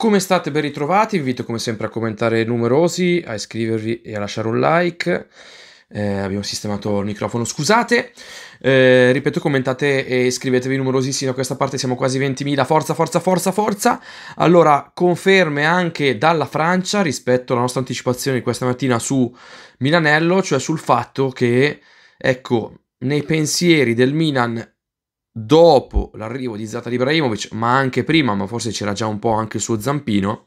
Come state ben ritrovati? Vi invito come sempre a commentare numerosi, a iscrivervi e a lasciare un like. Eh, abbiamo sistemato il microfono, scusate. Eh, ripeto, commentate e iscrivetevi numerosi sino a questa parte, siamo quasi 20.000. Forza, forza, forza, forza. Allora, conferme anche dalla Francia rispetto alla nostra anticipazione di questa mattina su Milanello, cioè sul fatto che, ecco, nei pensieri del Milan dopo l'arrivo di Zlatan Ibrahimovic, ma anche prima, ma forse c'era già un po' anche il suo zampino,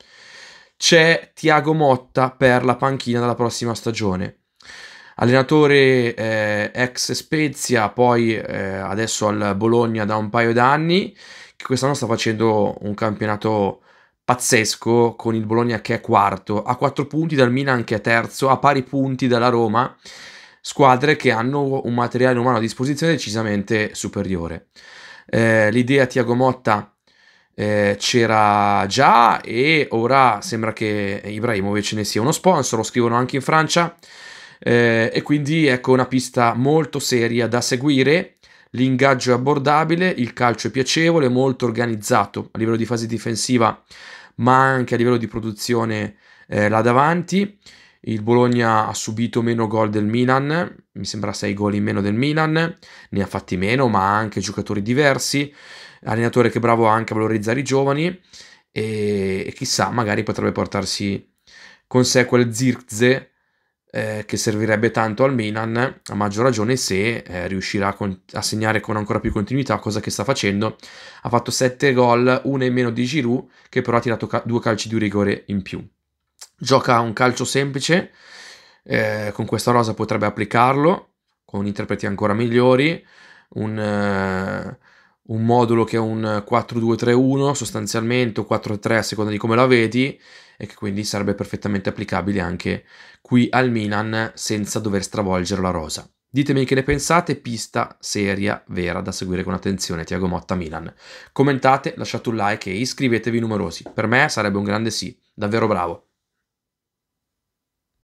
c'è Tiago Motta per la panchina della prossima stagione. Allenatore eh, ex Spezia, poi eh, adesso al Bologna da un paio d'anni, che quest'anno sta facendo un campionato pazzesco con il Bologna che è quarto, a quattro punti dal Milan che è terzo, a pari punti dalla Roma squadre che hanno un materiale umano a disposizione decisamente superiore. Eh, l'idea Tiago Motta eh, c'era già e ora sembra che Ibrahimovic ne sia uno sponsor, lo scrivono anche in Francia eh, e quindi ecco una pista molto seria da seguire. L'ingaggio è abbordabile, il calcio è piacevole, molto organizzato a livello di fase difensiva ma anche a livello di produzione eh, là davanti il Bologna ha subito meno gol del Milan, mi sembra 6 gol in meno del Milan, ne ha fatti meno, ma ha anche giocatori diversi, allenatore che è bravo anche a valorizzare i giovani e, e chissà, magari potrebbe portarsi con sé quel Zirze eh, che servirebbe tanto al Milan, a maggior ragione se eh, riuscirà a, con- a, segnare con ancora più continuità, cosa che sta facendo. Ha fatto 7 gol, una in meno di Giroud, che però ha tirato ca- due calci di rigore in più gioca un calcio semplice, eh, con questa rosa potrebbe applicarlo, con interpreti ancora migliori, un, eh, un modulo che è un 4-2-3-1 sostanzialmente, o 4-3 a seconda di come la vedi, e che quindi sarebbe perfettamente applicabile anche qui al Milan senza dover stravolgere la rosa. Ditemi che ne pensate, pista seria, vera, da seguire con attenzione, Tiago Motta Milan. Commentate, lasciate un like e iscrivetevi numerosi. Per me sarebbe un grande sì, davvero bravo.